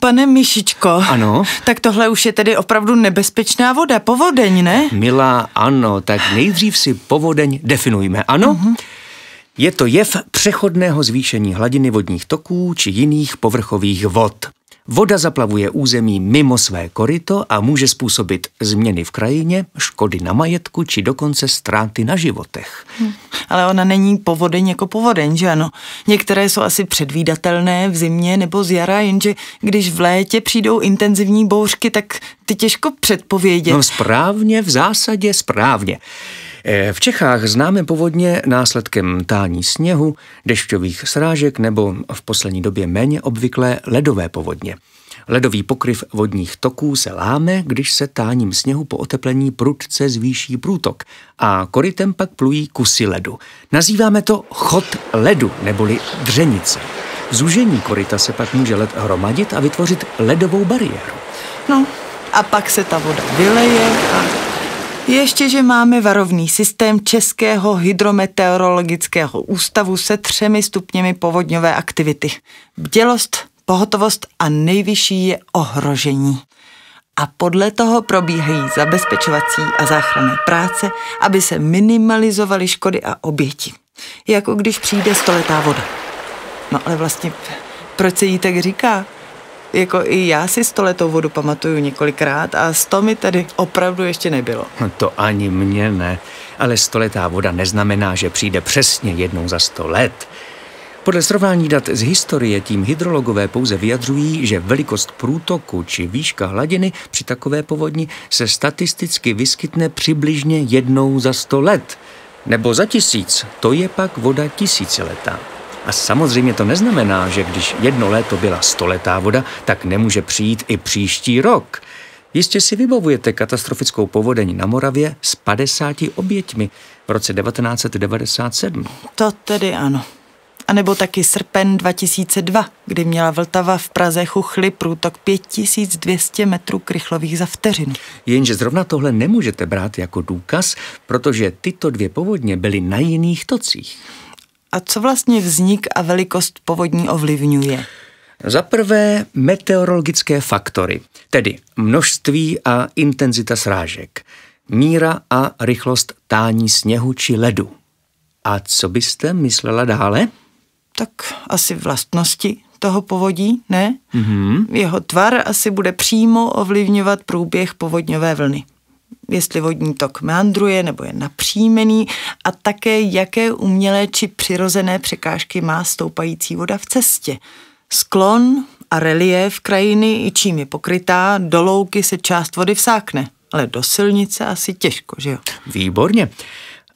Pane Myšičko. Ano? Tak tohle už je tedy opravdu nebezpečná voda, povodeň, ne? Milá, ano, tak nejdřív si povodeň definujme, ano? Uh-huh. Je to jev přechodného zvýšení hladiny vodních toků či jiných povrchových vod. Voda zaplavuje území mimo své koryto a může způsobit změny v krajině, škody na majetku či dokonce ztráty na životech. Hmm. Ale ona není povodeň jako povodeň, že ano? Některé jsou asi předvídatelné v zimě nebo z jara, jenže když v létě přijdou intenzivní bouřky, tak ty těžko předpovědět. No správně, v zásadě správně. Eh, v Čechách známe povodně následkem tání sněhu, dešťových srážek nebo v poslední době méně obvyklé ledové povodně. Ledový pokryv vodních toků se láme, když se táním sněhu po oteplení prudce zvýší průtok a korytem pak plují kusy ledu. Nazýváme to chod ledu neboli dřenice. Zúžení koryta se pak může led hromadit a vytvořit ledovou bariéru. No a pak se ta voda vyleje a ještě, že máme varovný systém Českého hydrometeorologického ústavu se třemi stupněmi povodňové aktivity. Bdělost, pohotovost a nejvyšší je ohrožení. A podle toho probíhají zabezpečovací a záchranné práce, aby se minimalizovaly škody a oběti. Jako když přijde stoletá voda. No ale vlastně, proč se jí tak říká? jako i já si stoletou vodu pamatuju několikrát a sto mi tady opravdu ještě nebylo. No to ani mě ne, ale stoletá voda neznamená, že přijde přesně jednou za sto let. Podle srovnání dat z historie tím hydrologové pouze vyjadřují, že velikost průtoku či výška hladiny při takové povodni se statisticky vyskytne přibližně jednou za sto let. Nebo za tisíc, to je pak voda tisíciletá. A samozřejmě to neznamená, že když jedno léto byla stoletá voda, tak nemůže přijít i příští rok. Jistě si vybavujete katastrofickou povodeň na Moravě s 50 oběťmi v roce 1997. To tedy ano. A nebo taky srpen 2002, kdy měla Vltava v Praze chuchli průtok 5200 metrů krychlových za vteřinu. Jenže zrovna tohle nemůžete brát jako důkaz, protože tyto dvě povodně byly na jiných tocích. A co vlastně vznik a velikost povodní ovlivňuje? Za prvé meteorologické faktory, tedy množství a intenzita srážek, míra a rychlost tání sněhu či ledu. A co byste myslela dále? Tak asi vlastnosti toho povodí, ne? Mm-hmm. Jeho tvar asi bude přímo ovlivňovat průběh povodňové vlny jestli vodní tok meandruje nebo je napřímený a také jaké umělé či přirozené překážky má stoupající voda v cestě. Sklon a relief krajiny i čím je pokrytá, do louky se část vody vsákne, ale do silnice asi těžko, že jo? Výborně.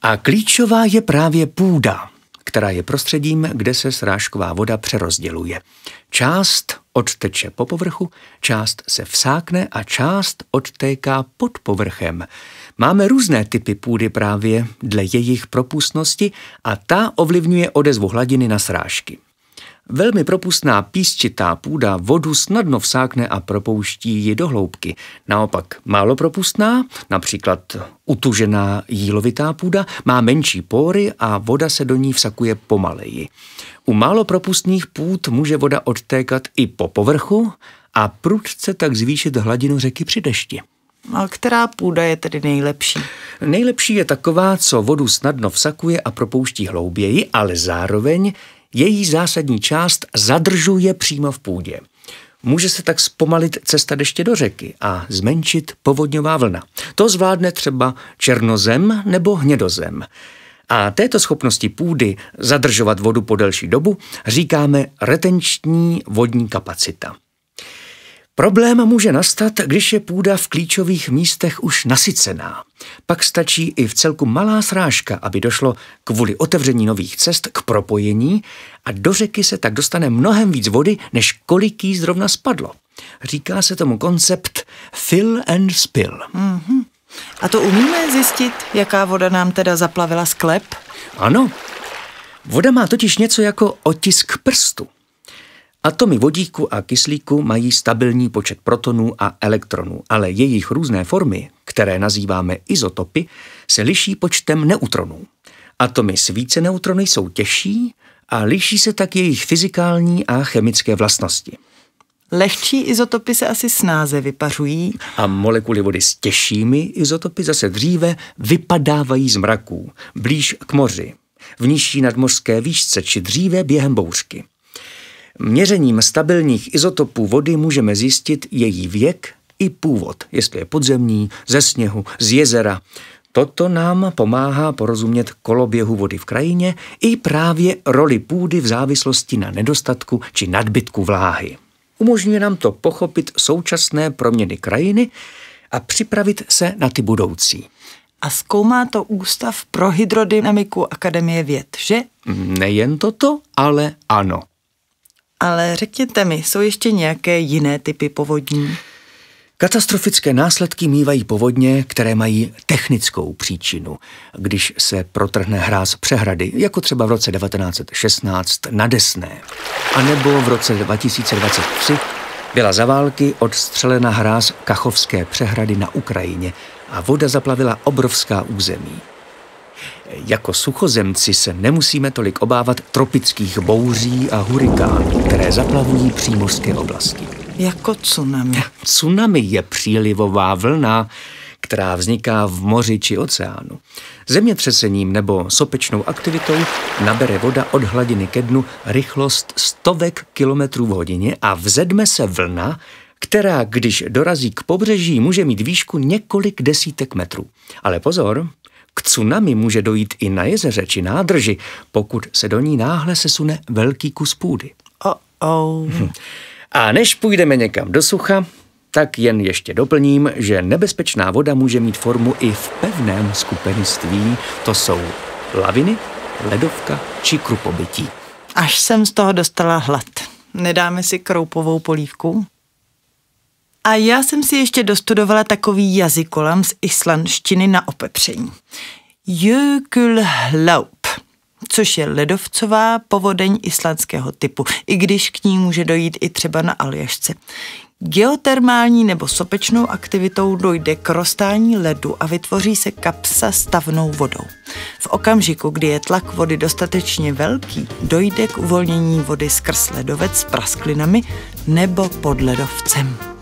A klíčová je právě půda která je prostředím, kde se srážková voda přerozděluje. Část odteče po povrchu, část se vsákne a část odtéká pod povrchem. Máme různé typy půdy právě dle jejich propustnosti a ta ovlivňuje odezvu hladiny na srážky. Velmi propustná písčitá půda vodu snadno vsákne a propouští ji do hloubky. Naopak málo propustná, například utužená jílovitá půda, má menší pory a voda se do ní vsakuje pomaleji. U málo propustných půd může voda odtékat i po povrchu a prudce tak zvýšit hladinu řeky při dešti. A která půda je tedy nejlepší? Nejlepší je taková, co vodu snadno vsakuje a propouští hlouběji, ale zároveň její zásadní část zadržuje přímo v půdě. Může se tak zpomalit cesta deště do řeky a zmenšit povodňová vlna. To zvládne třeba černozem nebo hnědozem. A této schopnosti půdy zadržovat vodu po delší dobu říkáme retenční vodní kapacita. Problém může nastat, když je půda v klíčových místech už nasycená. Pak stačí i v celku malá srážka, aby došlo kvůli otevření nových cest k propojení a do řeky se tak dostane mnohem víc vody, než kolik jí zrovna spadlo. Říká se tomu koncept fill and spill. Mm-hmm. A to umíme zjistit, jaká voda nám teda zaplavila sklep? Ano. Voda má totiž něco jako otisk prstu. Atomy vodíku a kyslíku mají stabilní počet protonů a elektronů, ale jejich různé formy, které nazýváme izotopy, se liší počtem neutronů. Atomy s více neutrony jsou těžší a liší se tak jejich fyzikální a chemické vlastnosti. Lehčí izotopy se asi snáze vypařují. A molekuly vody s těžšími izotopy zase dříve vypadávají z mraků, blíž k moři, v nižší nadmořské výšce či dříve během bouřky. Měřením stabilních izotopů vody můžeme zjistit její věk i původ, jestli je podzemní, ze sněhu, z jezera. Toto nám pomáhá porozumět koloběhu vody v krajině i právě roli půdy v závislosti na nedostatku či nadbytku vláhy. Umožňuje nám to pochopit současné proměny krajiny a připravit se na ty budoucí. A zkoumá to Ústav pro hydrodynamiku Akademie věd, že? Nejen toto, ale ano. Ale řekněte mi, jsou ještě nějaké jiné typy povodní? Katastrofické následky mývají povodně, které mají technickou příčinu. Když se protrhne hráz přehrady, jako třeba v roce 1916 na Desné, anebo v roce 2023 byla za války odstřelena hráz Kachovské přehrady na Ukrajině a voda zaplavila obrovská území. Jako suchozemci se nemusíme tolik obávat tropických bouří a hurikánů které zaplavují přímořské oblasti. Jako tsunami. Tsunami je přílivová vlna, která vzniká v moři či oceánu. Zemětřesením nebo sopečnou aktivitou nabere voda od hladiny ke dnu rychlost stovek kilometrů v hodině a vzedme se vlna, která, když dorazí k pobřeží, může mít výšku několik desítek metrů. Ale pozor, k tsunami může dojít i na jezeře či nádrži, pokud se do ní náhle sesune velký kus půdy. Oh-oh. Hm. A než půjdeme někam do sucha, tak jen ještě doplním, že nebezpečná voda může mít formu i v pevném skupenství. To jsou laviny, ledovka či krupobytí. Až jsem z toho dostala hlad. Nedáme si kroupovou polívku? A já jsem si ještě dostudovala takový jazykolam z islandštiny na opepření. Jökulhlaup což je ledovcová povodeň islandského typu, i když k ní může dojít i třeba na Aljašce. Geotermální nebo sopečnou aktivitou dojde k rostání ledu a vytvoří se kapsa stavnou vodou. V okamžiku, kdy je tlak vody dostatečně velký, dojde k uvolnění vody skrz ledovec s prasklinami nebo pod ledovcem.